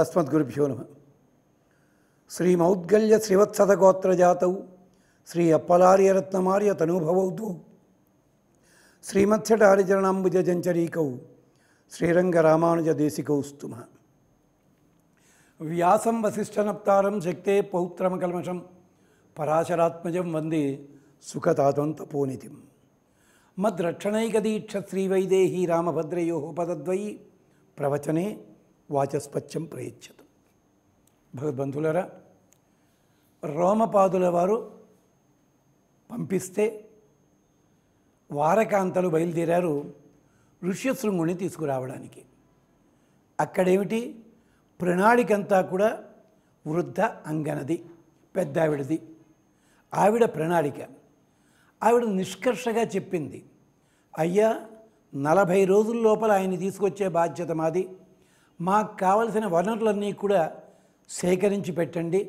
तस्मद्गुरुभ्यो नमः श्रीमौद्गल्यश्रीवत्सतगोत्रजातौ श्री तनुभव अप्पलार्यरत्नमार्य तनूभवौ द्वौ श्रीमत्स्यटारिचरणाम्बुजजञ्चरीकौ श्रीरङ्गरामानुजदेशिकौ स्तुमः व्यासं वसिष्ठनप्तारं शक्ते पौत्रमकल्मषं पराशरात्मजं वन्दे सुखतातन्तपोनितिं मद्रक्षणैकदीक्षश्रीवैदेही रामभद्रयोः पदद्वयी प्रवचने వాచస్పత్యం ప్రయచ్చదు భగవద్బంధులరా రోమపాదుల వారు పంపిస్తే వారకాంతలు బయలుదేరారు ఋష్యశృంగుని తీసుకురావడానికి అక్కడేమిటి ప్రణాళికంతా కూడా వృద్ధ అంగనది పెద్ద ఆవిడది ఆవిడ ప్రణాళిక ఆవిడ నిష్కర్షగా చెప్పింది అయ్యా నలభై రోజుల లోపల ఆయన తీసుకొచ్చే బాధ్యత మాది మాకు కావలసిన వనరులన్నీ కూడా సేకరించి పెట్టండి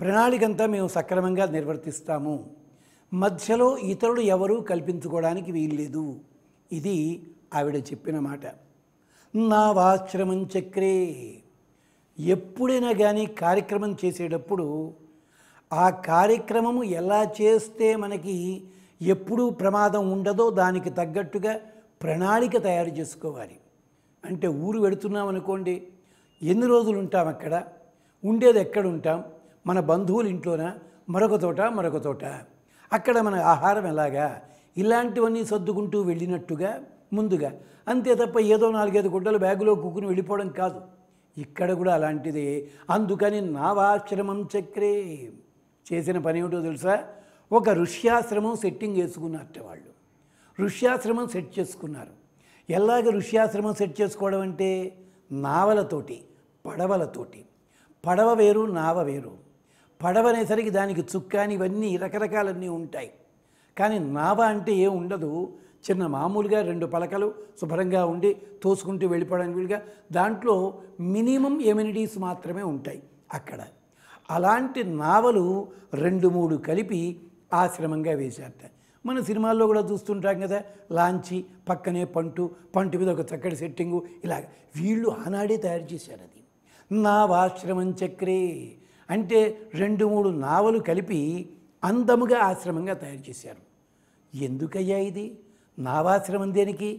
ప్రణాళికంతా మేము సక్రమంగా నిర్వర్తిస్తాము మధ్యలో ఇతరులు ఎవరూ కల్పించుకోవడానికి వీల్లేదు ఇది ఆవిడ చెప్పిన మాట నా వాశ్రమం చక్రే ఎప్పుడైనా కానీ కార్యక్రమం చేసేటప్పుడు ఆ కార్యక్రమము ఎలా చేస్తే మనకి ఎప్పుడూ ప్రమాదం ఉండదో దానికి తగ్గట్టుగా ప్రణాళిక తయారు చేసుకోవాలి అంటే ఊరు పెడుతున్నాం అనుకోండి ఎన్ని రోజులు ఉంటాం అక్కడ ఉండేది ఎక్కడ ఉంటాం మన బంధువుల ఇంట్లోనా మరొక తోట మరొక తోట అక్కడ మన ఆహారం ఎలాగా ఇలాంటివన్నీ సర్దుకుంటూ వెళ్ళినట్టుగా ముందుగా అంతే తప్ప ఏదో నాలుగైదు గుడ్డలు బ్యాగులో కుక్కుని వెళ్ళిపోవడం కాదు ఇక్కడ కూడా అలాంటిది అందుకని నావాశ్రమం చక్రే చేసిన పని ఏమిటో తెలుసా ఒక ఋష్యాశ్రమం సెట్టింగ్ వేసుకున్నట్ట వాళ్ళు ఋష్యాశ్రమం సెట్ చేసుకున్నారు ఎలాగ ఋష్యాశ్రమం సెట్ చేసుకోవడం అంటే నావలతోటి పడవలతోటి పడవ వేరు నావ వేరు పడవ అనేసరికి దానికి చుక్కాని ఇవన్నీ రకరకాలన్నీ ఉంటాయి కానీ నావ అంటే ఏం ఉండదు చిన్న మామూలుగా రెండు పలకలు శుభ్రంగా ఉండి తోసుకుంటూ వెళ్ళిపోవడానికి వీలుగా దాంట్లో మినిమం ఎమ్యూనిటీస్ మాత్రమే ఉంటాయి అక్కడ అలాంటి నావలు రెండు మూడు కలిపి ఆశ్రమంగా వేశారట మన సినిమాల్లో కూడా చూస్తుంటాం కదా లాంచి పక్కనే పంటు పంటు మీద ఒక చక్కటి సెట్టింగు ఇలాగ వీళ్ళు ఆనాడే తయారు చేశారు అది నావాశ్రమం చక్రే అంటే రెండు మూడు నావలు కలిపి అందముగా ఆశ్రమంగా తయారు చేశారు ఎందుకయ్యా ఇది నావాశ్రమం దేనికి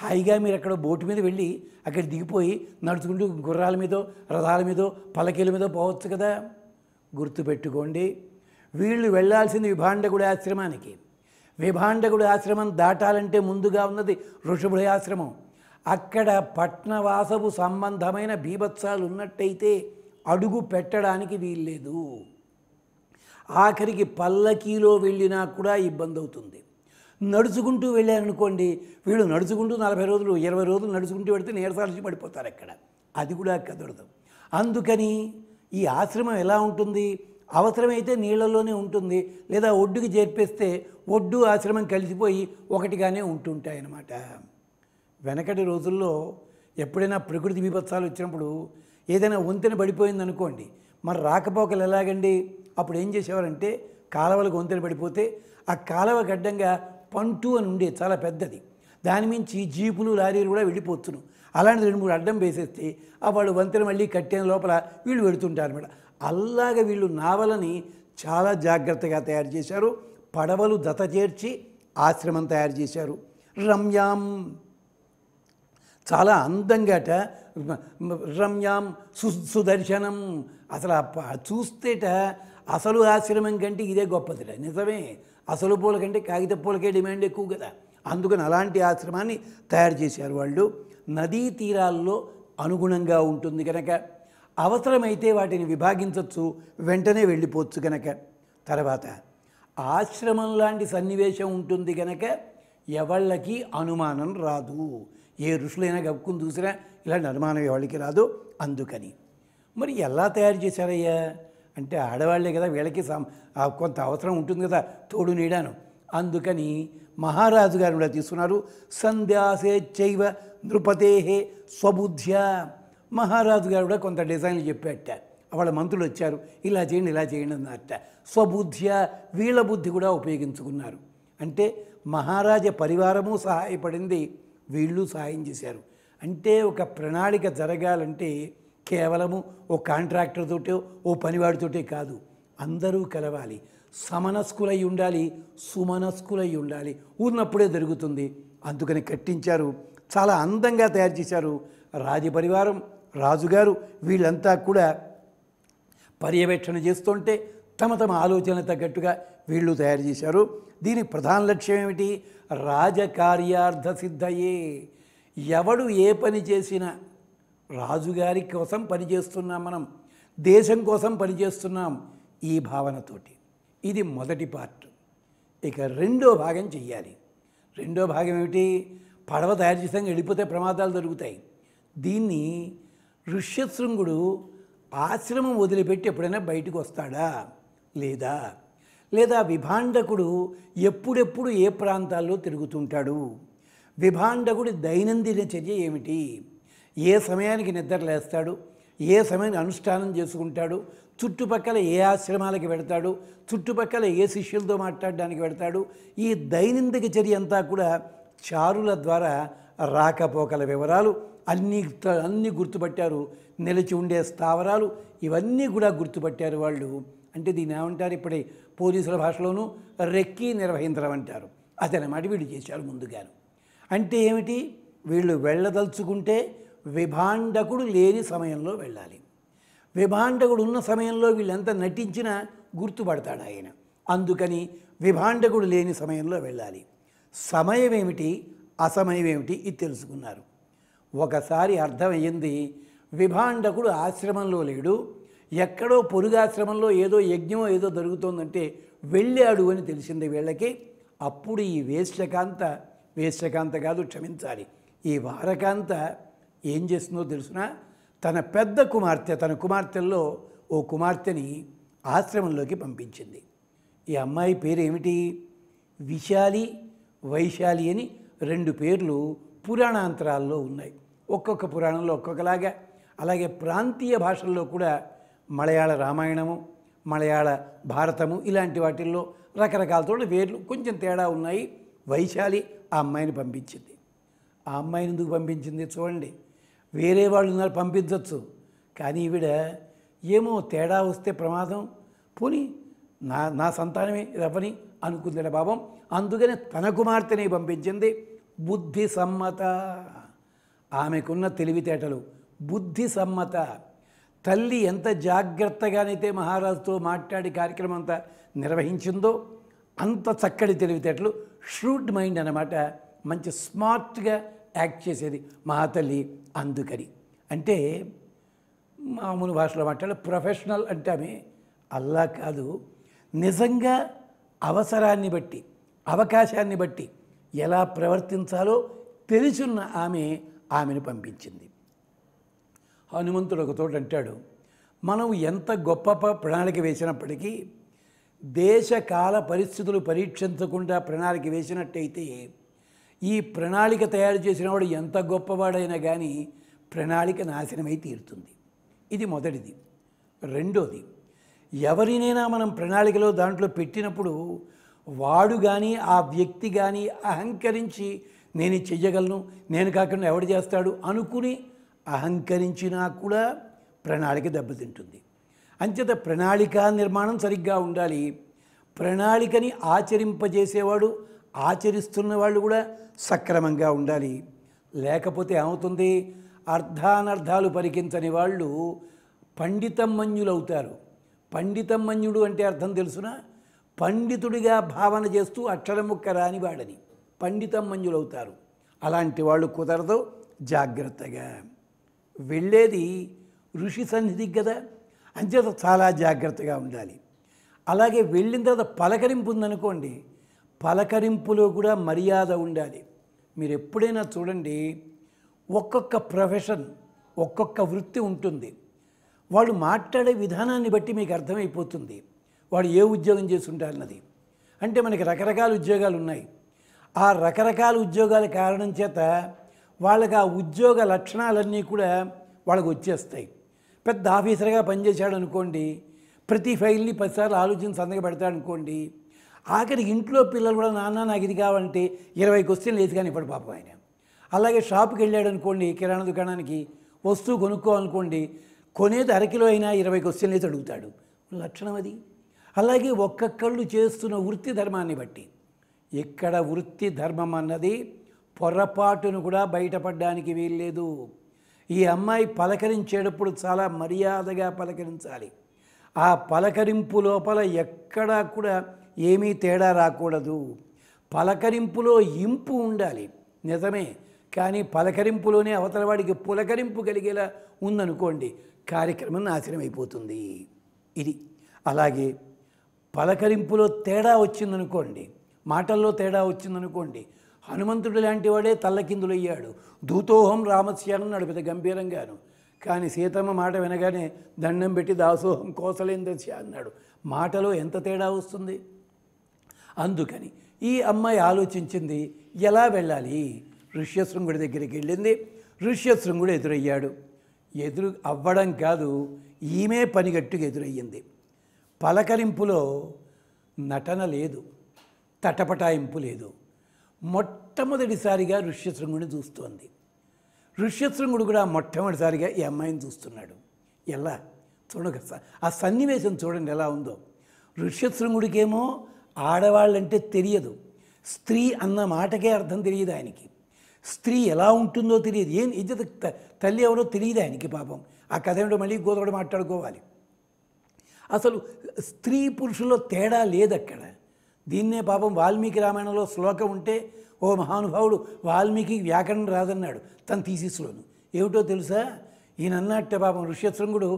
హాయిగా మీరు అక్కడ బోటు మీద వెళ్ళి అక్కడ దిగిపోయి నడుచుకుంటూ గుర్రాల మీదో రథాల మీదో పలకేల మీదో పోవచ్చు కదా గుర్తుపెట్టుకోండి వీళ్ళు వెళ్ళాల్సింది విభాండగుడి ఆశ్రమానికి విభాండకుడి ఆశ్రమం దాటాలంటే ముందుగా ఉన్నది ఋషభుడి ఆశ్రమం అక్కడ పట్నవాసపు సంబంధమైన బీభత్సాలు ఉన్నట్టయితే అడుగు పెట్టడానికి వీల్లేదు ఆఖరికి పల్లకీలో వెళ్ళినా కూడా ఇబ్బంది అవుతుంది నడుచుకుంటూ వెళ్ళారనుకోండి వీళ్ళు నడుచుకుంటూ నలభై రోజులు ఇరవై రోజులు నడుచుకుంటూ వెళితే నీరసాల్సి పడిపోతారు అక్కడ అది కూడా కదడదు అందుకని ఈ ఆశ్రమం ఎలా ఉంటుంది అవసరమైతే నీళ్ళలోనే ఉంటుంది లేదా ఒడ్డుకి చేర్పేస్తే ఒడ్డు ఆశ్రమం కలిసిపోయి ఒకటిగానే ఉంటుంటాయన్నమాట వెనకటి రోజుల్లో ఎప్పుడైనా ప్రకృతి విపత్సాలు వచ్చినప్పుడు ఏదైనా వంతెన పడిపోయిందనుకోండి మన రాకపోకలు ఎలాగండి అప్పుడు ఏం చేసేవారంటే కాలవలకు వంతెన పడిపోతే ఆ కాలవ గడ్డంగా పంటు అని ఉండేది చాలా పెద్దది దాని మించి జీపులు లారీలు కూడా వెళ్ళిపోతున్నాం అలాంటి రెండు మూడు అడ్డం వేసేస్తే ఆ వాళ్ళు వంతెన మళ్ళీ కట్టిన లోపల వీళ్ళు పెడుతుంటారు అనమాట అలాగ వీళ్ళు నావలని చాలా జాగ్రత్తగా తయారు చేశారు పడవలు దత చేర్చి ఆశ్రమం తయారు చేశారు రమ్యాం చాలా అందంగాట రమ్యాం సు సుదర్శనం అసలు చూస్తేట అసలు ఆశ్రమం కంటే ఇదే గొప్పదిట నిజమే అసలు పూల కంటే కాగిత పూలకే డిమాండ్ ఎక్కువ కదా అందుకని అలాంటి ఆశ్రమాన్ని తయారు చేశారు వాళ్ళు నదీ తీరాల్లో అనుగుణంగా ఉంటుంది కనుక అవసరమైతే వాటిని విభాగించవచ్చు వెంటనే వెళ్ళిపోవచ్చు కనుక తర్వాత ఆశ్రమం లాంటి సన్నివేశం ఉంటుంది కనుక ఎవళ్ళకి అనుమానం రాదు ఏ ఋషులైనా గప్పుకుని చూసినా ఇలాంటి అనుమానం ఎవరికి రాదు అందుకని మరి ఎలా తయారు చేశారయ్యా అంటే ఆడవాళ్లే కదా వీళ్ళకి కొంత అవసరం ఉంటుంది కదా తోడు నీడాను అందుకని మహారాజు గారు కూడా తీసుకున్నారు సంధ్యాసే చైవ నృపతే స్వబుద్ధ్యా మహారాజు గారు కూడా కొంత డిజైన్లు చెప్పేట వాళ్ళ మంత్రులు వచ్చారు ఇలా చేయండి ఇలా చేయండి అన్నట్ట స్వబుద్ధి వీళ్ళ బుద్ధి కూడా ఉపయోగించుకున్నారు అంటే మహారాజ పరివారము సహాయపడింది వీళ్ళు సహాయం చేశారు అంటే ఒక ప్రణాళిక జరగాలంటే కేవలము ఓ తోటో ఓ పనివాడితోటే కాదు అందరూ కలవాలి సమనస్కులై ఉండాలి సుమనస్కులై ఉండాలి ఊరినప్పుడే జరుగుతుంది అందుకని కట్టించారు చాలా అందంగా తయారు చేశారు రాజపరివారం రాజుగారు వీళ్ళంతా కూడా పర్యవేక్షణ చేస్తుంటే తమ తమ ఆలోచనలు తగ్గట్టుగా వీళ్ళు తయారు చేశారు దీని ప్రధాన లక్ష్యం ఏమిటి రాజకార్యార్థ సిద్ధయే ఎవడు ఏ పని చేసినా రాజుగారి కోసం పనిచేస్తున్నాం మనం దేశం కోసం పనిచేస్తున్నాం ఈ భావనతోటి ఇది మొదటి పార్ట్ ఇక రెండో భాగం చెయ్యాలి రెండో భాగం ఏమిటి పడవ తయారు చేసాక వెళ్ళిపోతే ప్రమాదాలు జరుగుతాయి దీన్ని ఋష్యశృంగుడు ఆశ్రమం వదిలిపెట్టి ఎప్పుడైనా బయటకు వస్తాడా లేదా లేదా విభాండకుడు ఎప్పుడెప్పుడు ఏ ప్రాంతాల్లో తిరుగుతుంటాడు విభాండకుడి దైనందిన చర్య ఏమిటి ఏ సమయానికి నిద్రలేస్తాడు ఏ సమయానికి అనుష్ఠానం చేసుకుంటాడు చుట్టుపక్కల ఏ ఆశ్రమాలకి పెడతాడు చుట్టుపక్కల ఏ శిష్యులతో మాట్లాడడానికి పెడతాడు ఈ దైనందిక చర్య అంతా కూడా చారుల ద్వారా రాకపోకల వివరాలు అన్నీ అన్నీ గుర్తుపట్టారు నిలిచి ఉండే స్థావరాలు ఇవన్నీ కూడా గుర్తుపట్టారు వాళ్ళు అంటే దీన్ని ఏమంటారు ఇప్పుడే పోలీసుల భాషలోనూ రెక్కి నిర్వహించడం అంటారు అదనమాట వీళ్ళు చేశారు ముందుగాను అంటే ఏమిటి వీళ్ళు వెళ్ళదలుచుకుంటే విభాండకుడు లేని సమయంలో వెళ్ళాలి విభాండకుడు ఉన్న సమయంలో వీళ్ళంత నటించినా గుర్తుపడతాడు ఆయన అందుకని విభాండకుడు లేని సమయంలో వెళ్ళాలి సమయం ఏమిటి అసమయం ఏమిటి ఇది తెలుసుకున్నారు ఒకసారి అర్థమయ్యింది విభాండకుడు ఆశ్రమంలో లేడు ఎక్కడో పొరుగాశ్రమంలో ఏదో యజ్ఞం ఏదో దొరుకుతుందంటే వెళ్ళాడు అని తెలిసింది వీళ్ళకి అప్పుడు ఈ వేశ్యకాంత వేశ్యకాంత కాదు క్షమించాలి ఈ వారకాంత ఏం చేస్తుందో తెలుసునా తన పెద్ద కుమార్తె తన కుమార్తెల్లో ఓ కుమార్తెని ఆశ్రమంలోకి పంపించింది ఈ అమ్మాయి పేరు ఏమిటి విశాలి వైశాలి అని రెండు పేర్లు పురాణాంతరాల్లో ఉన్నాయి ఒక్కొక్క పురాణంలో ఒక్కొక్కలాగా అలాగే ప్రాంతీయ భాషల్లో కూడా మలయాళ రామాయణము మలయాళ భారతము ఇలాంటి వాటిల్లో రకరకాలతో వేర్లు కొంచెం తేడా ఉన్నాయి వైశాలి ఆ అమ్మాయిని పంపించింది ఆ అమ్మాయిని ఎందుకు పంపించింది చూడండి వేరే వాళ్ళు ఉన్నారు పంపించవచ్చు కానీ ఈవిడ ఏమో తేడా వస్తే ప్రమాదం పోని నా నా సంతానమే రవ్వని అనుకుందిరా పాపం అందుకనే తన కుమార్తెని పంపించింది బుద్ధి సమ్మత ఆమెకున్న తెలివితేటలు బుద్ధి సమ్మత తల్లి ఎంత జాగ్రత్తగానైతే మహారాజుతో మాట్లాడి కార్యక్రమం అంతా నిర్వహించిందో అంత చక్కటి తెలివితేటలు ష్రూడ్ మైండ్ అనమాట మంచి స్మార్ట్గా యాక్ట్ చేసేది మహాతల్లి అందుకని అంటే మామూలు భాషలో మాట్లాడే ప్రొఫెషనల్ అంటామే అల్లా కాదు నిజంగా అవసరాన్ని బట్టి అవకాశాన్ని బట్టి ఎలా ప్రవర్తించాలో తెలిసిన ఆమె ఆమెను పంపించింది హనుమంతుడు ఒక చోట అంటాడు మనం ఎంత గొప్ప ప్రణాళిక వేసినప్పటికీ దేశకాల పరిస్థితులు పరీక్షించకుండా ప్రణాళిక వేసినట్టయితే ఈ ప్రణాళిక తయారు చేసినవాడు ఎంత గొప్పవాడైనా కానీ ప్రణాళిక నాశనమై తీరుతుంది ఇది మొదటిది రెండోది ఎవరినైనా మనం ప్రణాళికలో దాంట్లో పెట్టినప్పుడు వాడు కానీ ఆ వ్యక్తి కానీ అహంకరించి నేను చెయ్యగలను నేను కాకుండా ఎవడు చేస్తాడు అనుకుని అహంకరించినా కూడా ప్రణాళిక దెబ్బతింటుంది అంచేత ప్రణాళిక నిర్మాణం సరిగ్గా ఉండాలి ప్రణాళికని ఆచరింపజేసేవాడు ఆచరిస్తున్న వాళ్ళు కూడా సక్రమంగా ఉండాలి లేకపోతే ఏమవుతుంది అర్థానర్థాలు పరికించని వాళ్ళు పండితమ్మన్యులవుతారు పండితమ్మన్యుడు అంటే అర్థం తెలుసునా పండితుడిగా భావన చేస్తూ అక్షరముక్క రానివాడని పండితం మంజులవుతారు అలాంటి వాళ్ళు కుదరదు జాగ్రత్తగా వెళ్ళేది ఋషి సన్నిధికి కదా అంచేత చాలా జాగ్రత్తగా ఉండాలి అలాగే వెళ్ళిన తర్వాత పలకరింపు ఉందనుకోండి పలకరింపులో కూడా మర్యాద ఉండాలి మీరు ఎప్పుడైనా చూడండి ఒక్కొక్క ప్రొఫెషన్ ఒక్కొక్క వృత్తి ఉంటుంది వాళ్ళు మాట్లాడే విధానాన్ని బట్టి మీకు అర్థమైపోతుంది వాడు ఏ ఉద్యోగం చేసుకుంటారన్నది అంటే మనకి రకరకాల ఉద్యోగాలు ఉన్నాయి ఆ రకరకాల ఉద్యోగాల కారణం చేత వాళ్ళకి ఆ ఉద్యోగ లక్షణాలన్నీ కూడా వాళ్ళకు వచ్చేస్తాయి పెద్ద ఆఫీసర్గా పనిచేశాడు అనుకోండి ప్రతి ఫైల్ని పదిసార్లు ఆలోచించి సందగ పెడతాడు అనుకోండి ఆఖరి ఇంట్లో పిల్లలు కూడా నాన్న నాకు ఇది కావాలంటే ఇరవై క్వశ్చన్లు వేసి కానీ ఇప్పుడు పాపం ఆయన అలాగే షాప్కి వెళ్ళాడు అనుకోండి కిరాణా దుకాణానికి వస్తువు కొనుక్కోవాలనుకోండి కొనేది అరకిలో అయినా ఇరవై క్వశ్చన్లు వేసి అడుగుతాడు లక్షణం అది అలాగే ఒక్కొక్కళ్ళు చేస్తున్న వృత్తి ధర్మాన్ని బట్టి ఇక్కడ వృత్తి ధర్మం అన్నది పొరపాటును కూడా బయటపడడానికి వీల్లేదు ఈ అమ్మాయి పలకరించేటప్పుడు చాలా మర్యాదగా పలకరించాలి ఆ పలకరింపు లోపల ఎక్కడా కూడా ఏమీ తేడా రాకూడదు పలకరింపులో ఇంపు ఉండాలి నిజమే కానీ పలకరింపులోనే అవతలవాడికి పులకరింపు కలిగేలా ఉందనుకోండి కార్యక్రమం నాశనం అయిపోతుంది ఇది అలాగే పలకరింపులో తేడా వచ్చిందనుకోండి మాటల్లో తేడా వచ్చిందనుకోండి హనుమంతుడు లాంటి వాడే తల్లకిందులయ్యాడు దూతోహం రామస్యానం నడిపితే గంభీరంగాను కానీ సీతమ్మ మాట వినగానే దండం పెట్టి దాసోహం కోసలేందస్య అన్నాడు మాటలో ఎంత తేడా వస్తుంది అందుకని ఈ అమ్మాయి ఆలోచించింది ఎలా వెళ్ళాలి ఋష్యశృంగుడి దగ్గరికి వెళ్ళింది ఋష్యశృంగుడు ఎదురయ్యాడు ఎదురు అవ్వడం కాదు ఈమె పనిగట్టుకు ఎదురయ్యింది పలకరింపులో నటన లేదు తటపటాయింపు లేదు మొట్టమొదటిసారిగా ఋష్యశృంగుడిని చూస్తోంది ఋష్యశృంగుడు కూడా మొట్టమొదటిసారిగా ఈ అమ్మాయిని చూస్తున్నాడు ఎలా చూడక ఆ సన్నివేశం చూడండి ఎలా ఉందో ఋష్యశృంగుడికేమో ఆడవాళ్ళంటే తెలియదు స్త్రీ అన్న మాటకే అర్థం తెలియదు ఆయనకి స్త్రీ ఎలా ఉంటుందో తెలియదు ఏం ఇజ్జత తల్లి ఎవరో తెలియదు ఆయనకి పాపం ఆ కథ ఏమిటో మళ్ళీ గోదావరి మాట్లాడుకోవాలి అసలు స్త్రీ పురుషుల్లో తేడా లేదు అక్కడ దీన్నే పాపం వాల్మీకి రామాయణంలో శ్లోకం ఉంటే ఓ మహానుభావుడు వాల్మీకి వ్యాకరణం రాదన్నాడు తన థీసిస్లోను ఏమిటో తెలుసా ఈయన అన్న అట్టపాపం ఋష్యశృంగుడు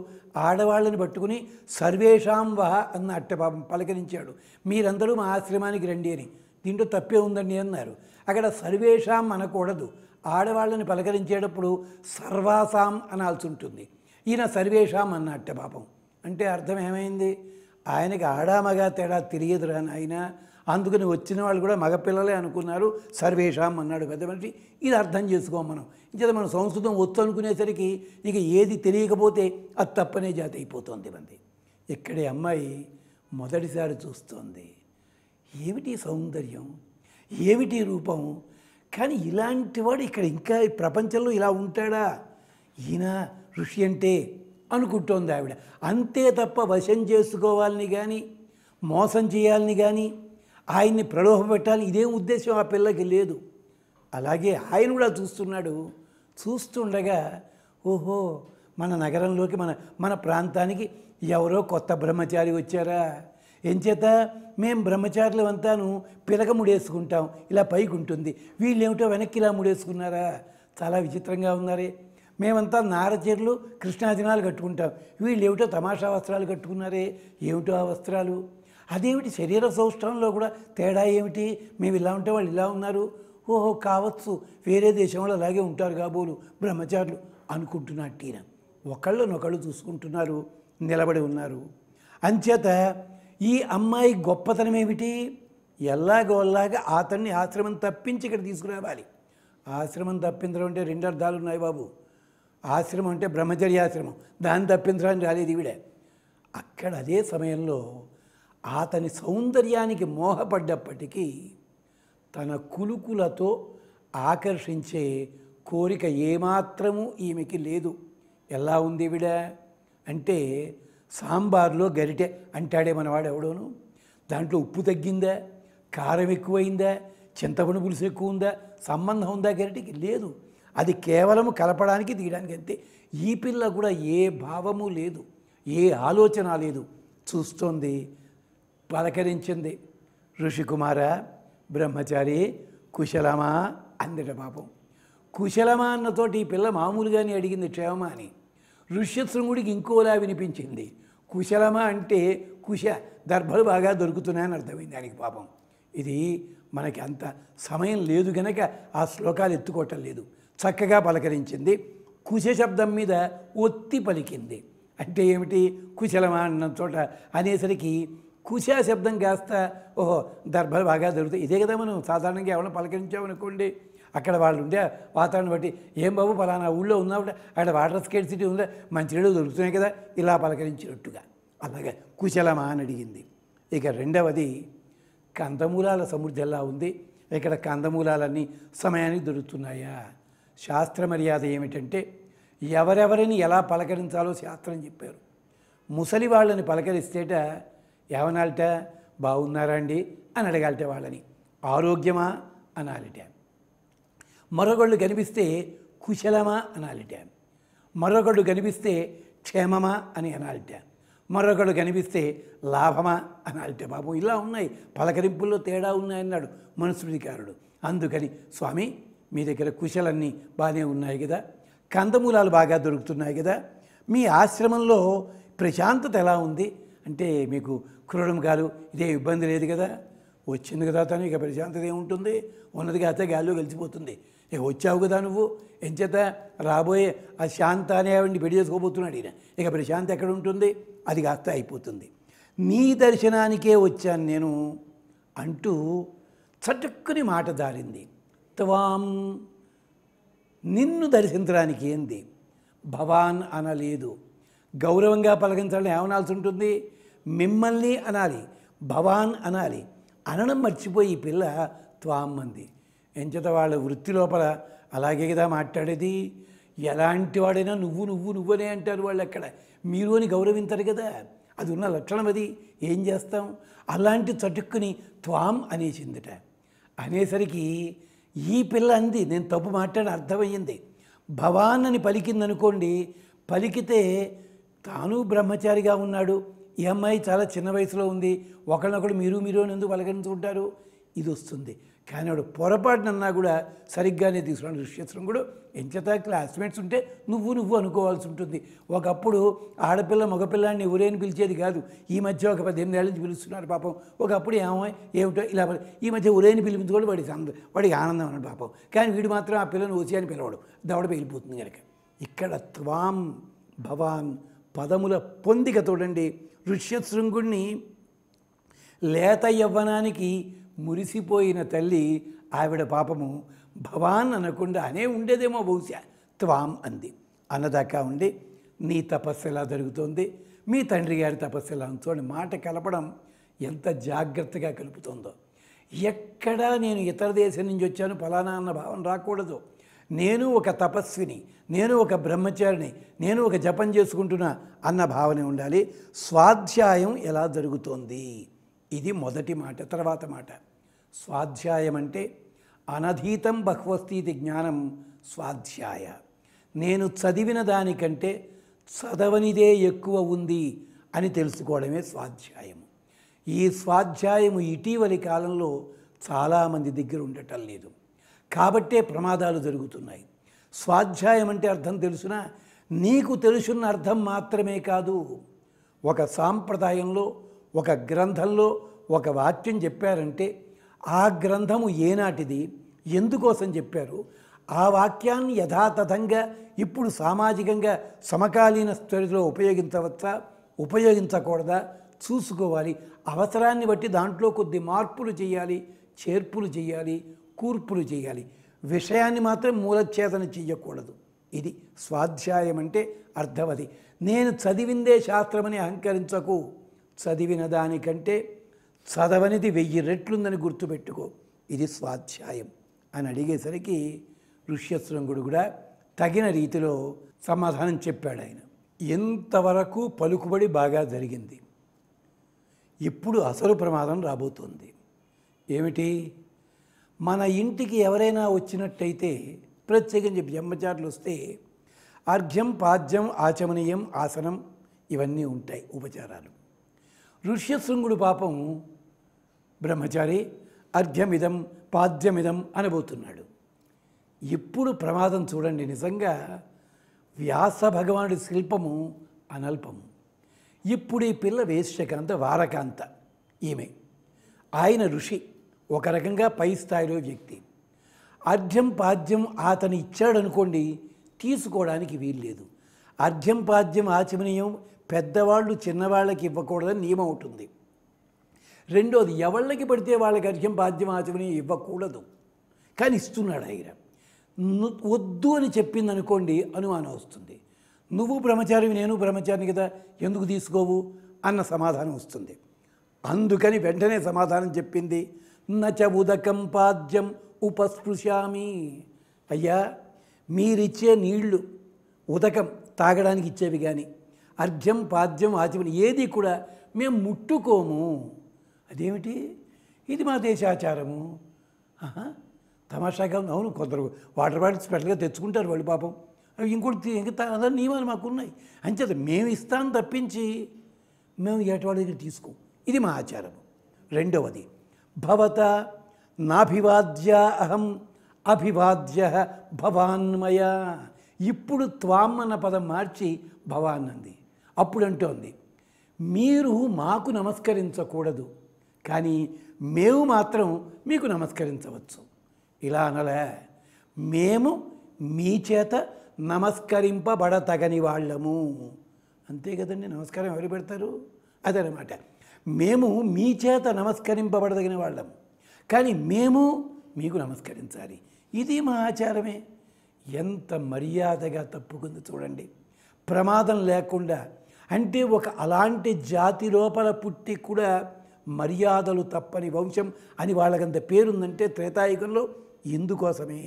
ఆడవాళ్ళని పట్టుకుని సర్వేషాం వహ అన్న అట్టపాపం పలకరించాడు మీరందరూ మా ఆశ్రమానికి రండి అని దీంట్లో తప్పే ఉందండి అన్నారు అక్కడ సర్వేషాం అనకూడదు ఆడవాళ్ళని పలకరించేటప్పుడు సర్వాసాం అనాల్సి ఉంటుంది ఈయన సర్వేషాం అన్న అట్టపాపం అంటే అర్థం ఏమైంది ఆయనకి ఆడామగా తేడా తెలియదు రాని ఆయన అందుకని వచ్చిన వాళ్ళు కూడా మగపిల్లలే అనుకున్నారు సర్వేషాం అన్నాడు పెద్ద మనిషి ఇది అర్థం చేసుకోం మనం ఇంకేత మనం సంస్కృతం వచ్చు అనుకునేసరికి ఇక ఏది తెలియకపోతే అది తప్పనే జాతి అయిపోతుంది మంది ఇక్కడే అమ్మాయి మొదటిసారి చూస్తోంది ఏమిటి సౌందర్యం ఏమిటి రూపం కానీ ఇలాంటి వాడు ఇక్కడ ఇంకా ప్రపంచంలో ఇలా ఉంటాడా ఈయన ఋషి అంటే అనుకుంటోంది ఆవిడ అంతే తప్ప వశం చేసుకోవాలని కానీ మోసం చేయాలని కానీ ఆయన్ని ప్రలోభ పెట్టాలని ఇదే ఉద్దేశం ఆ పిల్లకి లేదు అలాగే ఆయన కూడా చూస్తున్నాడు చూస్తుండగా ఓహో మన నగరంలోకి మన మన ప్రాంతానికి ఎవరో కొత్త బ్రహ్మచారి వచ్చారా ఎంచేత మేము బ్రహ్మచారులు అంతాను పిలక ముడేసుకుంటాం ఇలా పైకి ఉంటుంది ఏమిటో వెనక్కి ఇలా ముడేసుకున్నారా చాలా విచిత్రంగా ఉన్నారే మేమంతా నారచీరలు కృష్ణాజనాలు కట్టుకుంటాం వీళ్ళు ఏమిటో తమాషా వస్త్రాలు కట్టుకున్నారే ఏమిటో ఆ వస్త్రాలు అదేమిటి శరీర సౌష్టంలో కూడా తేడా ఏమిటి మేము ఇలా ఉంటే వాళ్ళు ఇలా ఉన్నారు ఓహో కావచ్చు వేరే దేశంలో అలాగే ఉంటారు కాబోలు బ్రహ్మచారులు అనుకుంటున్నారు టీన ఒకళ్ళనొకళ్ళు చూసుకుంటున్నారు నిలబడి ఉన్నారు అంచేత ఈ అమ్మాయి గొప్పతనం ఏమిటి ఎల్లాగోల్లాగా అతన్ని ఆశ్రమం తప్పించి ఇక్కడ తీసుకురావాలి ఆశ్రమం తప్పించడం అంటే రెండు అర్థాలు ఉన్నాయి బాబు ఆశ్రమం అంటే బ్రహ్మచర్యాశ్రమం దాన్ని తప్పించడానికి రాలేదు ఈవిడ అక్కడ అదే సమయంలో అతని సౌందర్యానికి మోహపడ్డప్పటికీ తన కులుకులతో ఆకర్షించే కోరిక ఏమాత్రము ఈమెకి లేదు ఎలా ఉంది ఈవిడ అంటే సాంబార్లో గరిటె అంటాడే మనవాడు ఎవడోను దాంట్లో ఉప్పు తగ్గిందా కారం ఎక్కువైందా చింతపండు పులుసు ఎక్కువ ఉందా సంబంధం ఉందా గరిటెకి లేదు అది కేవలం కలపడానికి తీయడానికి అంతే ఈ పిల్ల కూడా ఏ భావము లేదు ఏ ఆలోచన లేదు చూస్తోంది పలకరించింది ఋషికుమార బ్రహ్మచారి కుశలమా అందట పాపం కుశలమా అన్నతోటి ఈ పిల్ల మామూలుగానే అడిగింది క్షేమమా అని ఋష్యశృంగుడికి ఇంకోలా వినిపించింది కుశలమా అంటే కుశ దర్భలు బాగా దొరుకుతున్నాయని అర్థమైంది దానికి పాపం ఇది మనకి అంత సమయం లేదు గనక ఆ శ్లోకాలు ఎత్తుకోవటం లేదు చక్కగా పలకరించింది కుశ శబ్దం మీద ఒత్తి పలికింది అంటే ఏమిటి కుశలమా అన్న చోట అనేసరికి కుశ శబ్దం కాస్త ఓహో దర్భ బాగా జరుగుతాయి ఇదే కదా మనం సాధారణంగా ఎవరైనా పలకరించామనుకోండి అక్కడ వాళ్ళు ఉండే వాతావరణం బట్టి ఏం బాబు ఫలానా ఊళ్ళో ఉన్నప్పుడు అక్కడ వాటర్ స్కేట్ సిటీ ఉందా నీళ్ళు దొరుకుతున్నాయి కదా ఇలా పలకరించినట్టుగా అలాగే కుశలమా అని అడిగింది ఇక రెండవది కందమూలాల సమృద్ధి ఎలా ఉంది ఇక్కడ కందమూలాలన్నీ సమయానికి దొరుకుతున్నాయా శాస్త్ర మర్యాద ఏమిటంటే ఎవరెవరిని ఎలా పలకరించాలో శాస్త్రం చెప్పారు ముసలి వాళ్ళని పలకరిస్తేట ఏమనాలట బాగున్నారా అండి అని అడగాలట వాళ్ళని ఆరోగ్యమా అనాలిట మరొకళ్ళు కనిపిస్తే కుశలమా అనాలిట మరొకళ్ళు కనిపిస్తే క్షేమమా అని అనాలిట మరొకళ్ళు కనిపిస్తే లాభమా అనాలిట బాబు ఇలా ఉన్నాయి పలకరింపుల్లో తేడా ఉన్నాయన్నాడు మనుస్మృతికారుడు అందుకని స్వామి మీ దగ్గర కుశలన్నీ బాగానే ఉన్నాయి కదా కందమూలాలు బాగా దొరుకుతున్నాయి కదా మీ ఆశ్రమంలో ప్రశాంతత ఎలా ఉంది అంటే మీకు క్రూరంగాలు ఇదే ఇబ్బంది లేదు కదా వచ్చింది కదా తను ఇక ప్రశాంతత ఏముంటుంది ఉన్నది కాస్త గాల్లో కలిసిపోతుంది ఇక వచ్చావు కదా నువ్వు ఎంచేత రాబోయే ఆ శాంత అనేవాడిని బిడి చేసుకోబోతున్నాడు ఈయన ఇక ప్రశాంత ఎక్కడ ఉంటుంది అది కాస్త అయిపోతుంది నీ దర్శనానికే వచ్చాను నేను అంటూ చటుక్కుని మాట దారింది త్వాం నిన్ను దర్శించడానికి ఏంది భవాన్ అనలేదు గౌరవంగా పలకించాలని ఏమనాల్సి ఉంటుంది మిమ్మల్ని అనాలి భవాన్ అనాలి అనడం మర్చిపోయి పిల్ల త్వాం అంది ఎంచేత వాళ్ళ వృత్తి లోపల అలాగే కదా మాట్లాడేది ఎలాంటి వాడైనా నువ్వు నువ్వు నువ్వనే అంటారు వాళ్ళు అక్కడ మీరు అని గౌరవించరు కదా అది ఉన్న లక్షణం అది ఏం చేస్తాం అలాంటి చటుక్కుని త్వాం అనేసిందిట అనేసరికి ఈ పిల్ల అంది నేను తప్పు మాట్లాడి అర్థమయ్యింది భవాన్ అని పలికిందనుకోండి పలికితే తాను బ్రహ్మచారిగా ఉన్నాడు ఈ అమ్మాయి చాలా చిన్న వయసులో ఉంది ఒకళ్ళనొకడు మీరు మీరు అని ఎందుకు పలకరించుకుంటారు ఇది వస్తుంది కానీ వాడు పొరపాటునన్నా కూడా సరిగ్గానే తీసుకున్నాడు ఋషిక్షేత్రం కూడా ఎంచేత క్లాస్మేట్స్ ఉంటే నువ్వు నువ్వు అనుకోవాల్సి ఉంటుంది ఒకప్పుడు ఆడపిల్ల మగపిల్లాన్ని ఎవరేని పిలిచేది కాదు ఈ మధ్య ఒక పద్దెనిమిది ఏళ్ళ నుంచి పిలుస్తున్నారు పాపం ఒకప్పుడు ఏమో ఏమిటో ఇలా ఈ మధ్య ఉరేని పిలిపించుకోవడం వాడికి అంద వాడికి ఆనందం అన్నాడు పాపం కానీ వీడు మాత్రం ఆ పిల్లను ఓసి అని పిలవడు దవడ పెగిలిపోతుంది కనుక ఇక్కడ త్వాం భవాన్ పదముల పొందిక చూడండి ఋష్యశృంగుణ్ణి లేత యవ్వనానికి మురిసిపోయిన తల్లి ఆవిడ పాపము భవాన్ అనకుండా అనే ఉండేదేమో బహుశా త్వాం అంది అన్నదాకా ఉండి నీ తపస్సు ఎలా జరుగుతోంది మీ తండ్రి గారి తపస్సు ఎలా చూడండి మాట కలపడం ఎంత జాగ్రత్తగా కలుపుతుందో ఎక్కడా నేను ఇతర దేశం నుంచి వచ్చాను ఫలానా అన్న భావం రాకూడదు నేను ఒక తపస్విని నేను ఒక బ్రహ్మచారిని నేను ఒక జపం చేసుకుంటున్నా అన్న భావన ఉండాలి స్వాధ్యాయం ఎలా జరుగుతోంది ఇది మొదటి మాట తర్వాత మాట స్వాధ్యాయం అంటే అనధీతం బహ్వస్థితి జ్ఞానం స్వాధ్యాయ నేను చదివిన దానికంటే చదవనిదే ఎక్కువ ఉంది అని తెలుసుకోవడమే స్వాధ్యాయము ఈ స్వాధ్యాయము ఇటీవలి కాలంలో చాలామంది దగ్గర ఉండటం లేదు కాబట్టే ప్రమాదాలు జరుగుతున్నాయి స్వాధ్యాయం అంటే అర్థం తెలుసిన నీకు తెలుసున్న అర్థం మాత్రమే కాదు ఒక సాంప్రదాయంలో ఒక గ్రంథంలో ఒక వాక్యం చెప్పారంటే ఆ గ్రంథము ఏనాటిది ఎందుకోసం చెప్పారు ఆ వాక్యాన్ని యథాతథంగా ఇప్పుడు సామాజికంగా సమకాలీన స్థితిలో ఉపయోగించవచ్చా ఉపయోగించకూడదా చూసుకోవాలి అవసరాన్ని బట్టి దాంట్లో కొద్ది మార్పులు చేయాలి చేర్పులు చేయాలి కూర్పులు చేయాలి విషయాన్ని మాత్రం మూలఛేదన చేయకూడదు ఇది స్వాధ్యాయం అంటే అర్థవది నేను చదివిందే శాస్త్రమని అహంకరించకు చదివిన దానికంటే చదవనిది వెయ్యి రెట్లుందని గుర్తుపెట్టుకో ఇది స్వాధ్యాయం అని అడిగేసరికి ఋష్యశృంగుడు కూడా తగిన రీతిలో సమాధానం చెప్పాడు ఆయన ఎంతవరకు పలుకుబడి బాగా జరిగింది ఇప్పుడు అసలు ప్రమాదం రాబోతుంది ఏమిటి మన ఇంటికి ఎవరైనా వచ్చినట్టయితే ప్రత్యేకం చెప్పి బ్రహ్మచారులు వస్తే అర్ఘ్యం పాద్యం ఆచమనీయం ఆసనం ఇవన్నీ ఉంటాయి ఉపచారాలు ఋష్యశృంగుడు పాపం బ్రహ్మచారి అర్ఘ్యమిదం పాద్యమిదం అనబోతున్నాడు ఇప్పుడు ప్రమాదం చూడండి నిజంగా వ్యాస భగవానుడి శిల్పము అనల్పము ఇప్పుడు ఈ పిల్ల వేశ్యకాంత వారకాంత ఈమె ఆయన ఋషి ఒక రకంగా పై స్థాయిలో వ్యక్తి అర్ఘ్యం పాద్యం అతను ఇచ్చాడనుకోండి తీసుకోవడానికి వీల్లేదు అర్ఘ్యం పాద్యం ఆచమనీయం పెద్దవాళ్ళు చిన్నవాళ్ళకి ఇవ్వకూడదని నియమం ఉంటుంది రెండోది ఎవళ్ళకి పడితే వాళ్ళకి అర్ఘ్యం బాధ్యం ఆచమని ఇవ్వకూడదు కానీ ఇస్తున్నాడు ఆయన వద్దు అని చెప్పింది అనుకోండి అనుమానం వస్తుంది నువ్వు బ్రహ్మచారి నేను బ్రహ్మచారిని కదా ఎందుకు తీసుకోవు అన్న సమాధానం వస్తుంది అందుకని వెంటనే సమాధానం చెప్పింది నచ ఉదకం పాద్యం ఉపస్పృశామి అయ్యా మీరిచ్చే నీళ్లు ఉదకం తాగడానికి ఇచ్చేవి కానీ అర్ఘ్యం పాద్యం ఆచమని ఏది కూడా మేము ముట్టుకోము అదేమిటి ఇది మా దేశాచారము తమాషాగా అవును కొందరు వాటర్ బాటిల్స్ స్పెషల్గా తెచ్చుకుంటారు వాళ్ళు పాపం అవి ఇంకోటి ఇంకా అదే నియమాలు మాకున్నాయి అంచేత మేము ఇస్తాం తప్పించి మేము ఎటువాడి దగ్గర తీసుకో ఇది మా ఆచారం రెండవది భవత నాభివాద్య అహం అభివాద్య భవాన్మయ ఇప్పుడు త్వామ్ అన్న పదం మార్చి భవాన్ అంది అప్పుడు అంటోంది మీరు మాకు నమస్కరించకూడదు కానీ మేము మాత్రం మీకు నమస్కరించవచ్చు ఇలా అనలే మేము మీ చేత నమస్కరింపబడతగని వాళ్ళము అంతే కదండి నమస్కారం ఎవరు పెడతారు అదనమాట మేము మీ చేత నమస్కరింపబడదగిన వాళ్ళం కానీ మేము మీకు నమస్కరించాలి ఇది మా ఆచారమే ఎంత మర్యాదగా తప్పుకుంది చూడండి ప్రమాదం లేకుండా అంటే ఒక అలాంటి జాతి లోపల పుట్టి కూడా మర్యాదలు తప్పని వంశం అని వాళ్ళకంత పేరుందంటే త్రేతాయుగంలో ఎందుకోసమే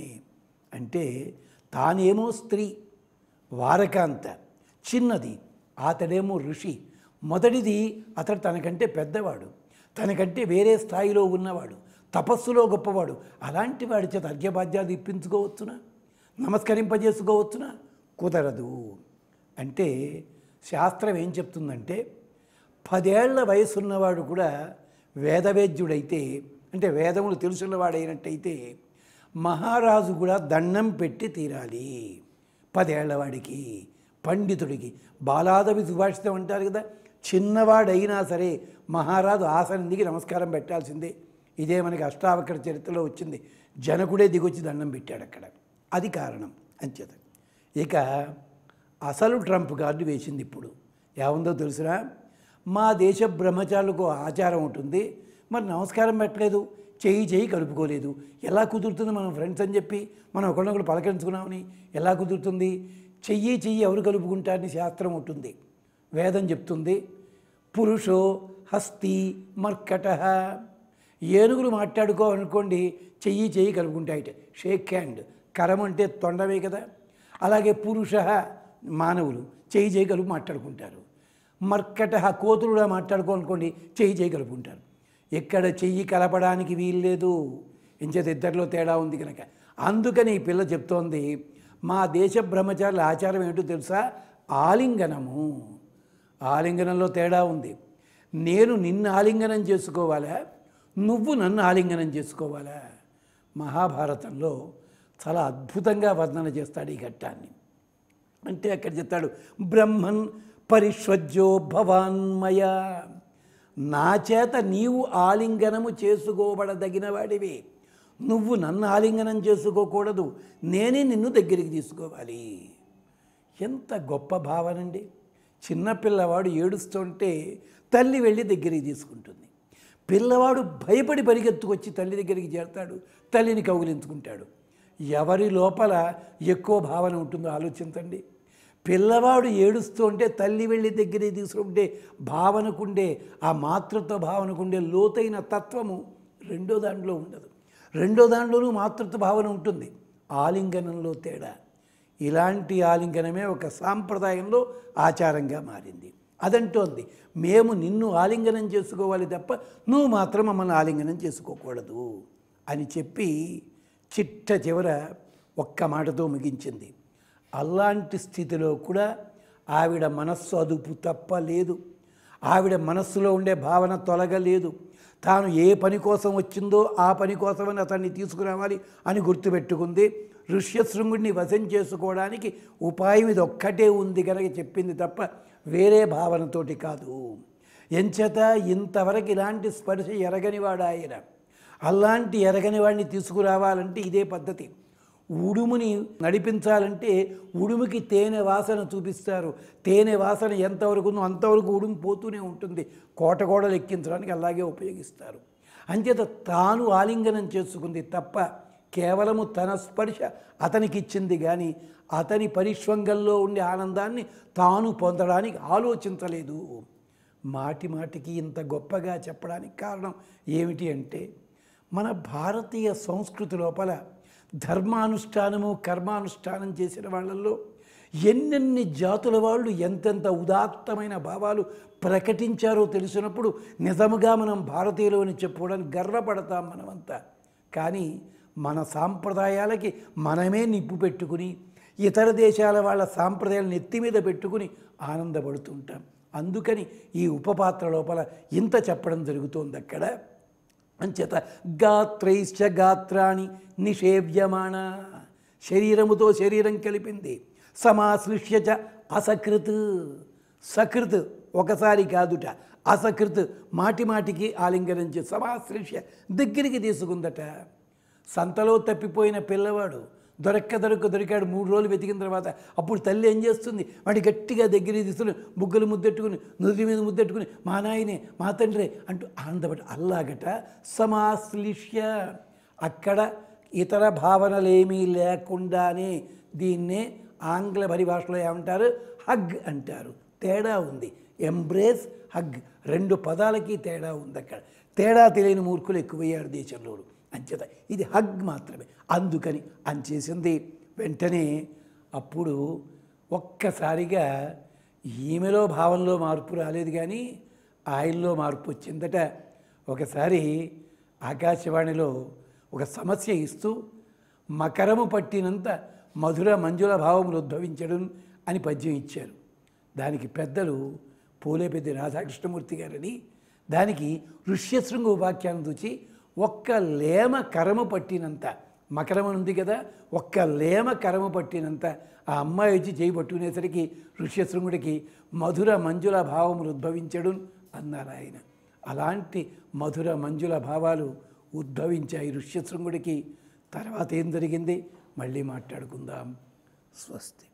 అంటే తానేమో స్త్రీ వారకాంత చిన్నది అతడేమో ఋషి మొదటిది అతడు తనకంటే పెద్దవాడు తనకంటే వేరే స్థాయిలో ఉన్నవాడు తపస్సులో గొప్పవాడు అలాంటి వాడి చేత అర్ఘ్యబాధ్యాలు ఇప్పించుకోవచ్చునా నమస్కరింపజేసుకోవచ్చునా కుదరదు అంటే శాస్త్రం ఏం చెప్తుందంటే పదేళ్ల వయసున్నవాడు కూడా వేదవేద్యుడైతే అంటే వేదములు తెలుసున్నవాడైనట్టయితే మహారాజు కూడా దండం పెట్టి తీరాలి పదేళ్లవాడికి పండితుడికి బాలాదవి సుభాషితం అంటారు కదా చిన్నవాడైనా సరే మహారాజు ఆసనందికి నమస్కారం పెట్టాల్సిందే ఇదే మనకి అష్టావక్ర చరిత్రలో వచ్చింది జనకుడే దిగొచ్చి దండం పెట్టాడు అక్కడ అది కారణం అంచేత ఇక అసలు ట్రంప్ కార్డు వేసింది ఇప్పుడు ఏముందో తెలుసురా మా దేశ బ్రహ్మచారులకు ఆచారం ఉంటుంది మరి నమస్కారం పెట్టలేదు చేయి చేయి కలుపుకోలేదు ఎలా కుదురుతుంది మనం ఫ్రెండ్స్ అని చెప్పి మనం ఒకరినొకరు పలకరించుకున్నామని ఎలా కుదురుతుంది చెయ్యి చెయ్యి ఎవరు కలుపుకుంటారని శాస్త్రం ఉంటుంది వేదం చెప్తుంది పురుషో హస్తి మర్కట ఏనుగులు మాట్లాడుకోవాలనుకోండి చెయ్యి చెయ్యి కలుపుకుంటాయి షేక్ హ్యాండ్ కరం అంటే తొండమే కదా అలాగే పురుష మానవులు చేయి చేయగలుపు మాట్లాడుకుంటారు మర్కట కోతులుగా మాట్లాడుకోనుకోండి చేయి చేయగలుపుకుంటారు ఎక్కడ చెయ్యి కలపడానికి వీల్లేదు ఇంచేత ఇద్దరిలో తేడా ఉంది కనుక అందుకని ఈ పిల్ల చెప్తోంది మా దేశ బ్రహ్మచారుల ఆచారం ఏంటో తెలుసా ఆలింగనము ఆలింగనంలో తేడా ఉంది నేను నిన్ను ఆలింగనం చేసుకోవాలా నువ్వు నన్ను ఆలింగనం చేసుకోవాలా మహాభారతంలో చాలా అద్భుతంగా వర్ణన చేస్తాడు ఈ ఘట్టాన్ని అంటే అక్కడ చెప్తాడు బ్రహ్మన్ పరిశ్వజ్యో భవాన్మయ నా చేత నీవు ఆలింగనము చేసుకోబడదగిన వాడివి నువ్వు నన్ను ఆలింగనం చేసుకోకూడదు నేనే నిన్ను దగ్గరికి తీసుకోవాలి ఎంత గొప్ప భావన అండి చిన్నపిల్లవాడు ఏడుస్తుంటే తల్లి వెళ్ళి దగ్గరికి తీసుకుంటుంది పిల్లవాడు భయపడి పరిగెత్తుకొచ్చి తల్లి దగ్గరికి చేరతాడు తల్లిని కౌగిలించుకుంటాడు ఎవరి లోపల ఎక్కువ భావన ఉంటుందో ఆలోచించండి పిల్లవాడు ఏడుస్తుంటే తల్లి వెళ్ళి దగ్గరే తీసుకుంటే భావనకుండే ఆ మాతృత్వ భావనకుండే లోతైన తత్వము రెండో దాంట్లో ఉండదు రెండో దాంట్లోనూ మాతృత్వ భావన ఉంటుంది ఆలింగనంలో తేడా ఇలాంటి ఆలింగనమే ఒక సాంప్రదాయంలో ఆచారంగా మారింది అదంటోంది మేము నిన్ను ఆలింగనం చేసుకోవాలి తప్ప నువ్వు మాత్రం మమ్మల్ని ఆలింగనం చేసుకోకూడదు అని చెప్పి చిట్ట చివర ఒక్క మాటతో ముగించింది అలాంటి స్థితిలో కూడా ఆవిడ మనస్సు అదుపు తప్ప లేదు ఆవిడ మనస్సులో ఉండే భావన తొలగలేదు తాను ఏ పని కోసం వచ్చిందో ఆ పని కోసమని అతన్ని తీసుకురావాలి అని గుర్తుపెట్టుకుంది ఋష్యశృంగుడిని వశం చేసుకోవడానికి ఉపాయం ఇది ఒక్కటే ఉంది కనుక చెప్పింది తప్ప వేరే భావనతోటి కాదు ఎంచేత ఇంతవరకు ఇలాంటి స్పర్శ ఎరగనివాడు ఆయన అలాంటి ఎరగని వాడిని తీసుకురావాలంటే ఇదే పద్ధతి ఉడుముని నడిపించాలంటే ఉడుముకి తేనె వాసన చూపిస్తారు తేనె వాసన ఎంతవరకు అంతవరకు ఉడుము పోతూనే ఉంటుంది కోట గోడలు ఎక్కించడానికి అలాగే ఉపయోగిస్తారు అంచేత తాను ఆలింగనం చేసుకుంది తప్ప కేవలము తన స్పర్శ అతనికి ఇచ్చింది కానీ అతని పరిశ్వంగంలో ఉండే ఆనందాన్ని తాను పొందడానికి ఆలోచించలేదు మాటి మాటికి ఇంత గొప్పగా చెప్పడానికి కారణం ఏమిటి అంటే మన భారతీయ సంస్కృతి లోపల ధర్మానుష్ఠానము కర్మానుష్ఠానం చేసిన వాళ్ళల్లో ఎన్నెన్ని జాతుల వాళ్ళు ఎంతెంత ఉదాత్తమైన భావాలు ప్రకటించారో తెలిసినప్పుడు నిజముగా మనం భారతీయులు అని చెప్పుకోవడానికి గర్వపడతాం మనమంతా కానీ మన సాంప్రదాయాలకి మనమే నిప్పు పెట్టుకుని ఇతర దేశాల వాళ్ళ సాంప్రదాయాలను ఎత్తి మీద పెట్టుకుని ఆనందపడుతుంటాం అందుకని ఈ ఉపపాత్ర లోపల ఇంత చెప్పడం జరుగుతోంది అక్కడ అంచేత గాత్రైశ్చ గాత్రాణి నిషేవ్యమాణ శరీరముతో శరీరం కలిపింది సమాశ్లిష్యచ అసకృత్ సకృత్ ఒకసారి కాదుట అసకృత్ మాటి మాటికి ఆలింగనం చేసి సమాశ్లిష్య దగ్గరికి తీసుకుందట సంతలో తప్పిపోయిన పిల్లవాడు దొరక్క దొరక్క దొరికాడు మూడు రోజులు వెతికిన తర్వాత అప్పుడు తల్లి ఏం చేస్తుంది వాడి గట్టిగా దగ్గర తీసుకుని బుగ్గలు ముద్దెట్టుకుని నుదుటి మీద ముద్దెట్టుకుని మా నాయనే మా తండ్రే అంటూ ఆనందపడి అల్లాగట సమాశ్లిష్య అక్కడ ఇతర భావనలేమీ లేకుండానే దీన్నే ఆంగ్ల పరిభాషలో ఏమంటారు హగ్ అంటారు తేడా ఉంది ఎంబ్రేస్ హగ్ రెండు పదాలకి తేడా ఉంది అక్కడ తేడా తెలియని మూర్ఖులు ఎక్కువయ్యారు దేశంలో అంచేత ఇది హగ్ మాత్రమే అందుకని అని చేసింది వెంటనే అప్పుడు ఒక్కసారిగా ఈమెలో భావంలో మార్పు రాలేదు కానీ ఆయనలో మార్పు వచ్చిందట ఒకసారి ఆకాశవాణిలో ఒక సమస్య ఇస్తూ మకరము పట్టినంత మధుర మంజుల భావములు ఉద్భవించడం అని పద్యం ఇచ్చారు దానికి పెద్దలు పోలేపెద్ద రాధాకృష్ణమూర్తి గారని దానికి ఋష్యశృంగు ఉపాఖ్యానం చూచి ఒక్క లేమ కరమ పట్టినంత మకరమని ఉంది కదా ఒక్క లేమ కరమ పట్టినంత ఆ అమ్మాయి వచ్చి చేయి పట్టుకునేసరికి ఋష్యశృంగుడికి మధుర మంజుల భావములు ఉద్భవించడు అన్నారు ఆయన అలాంటి మధుర మంజుల భావాలు ఉద్భవించాయి ఋష్యశృంగుడికి తర్వాత ఏం జరిగింది మళ్ళీ మాట్లాడుకుందాం స్వస్తి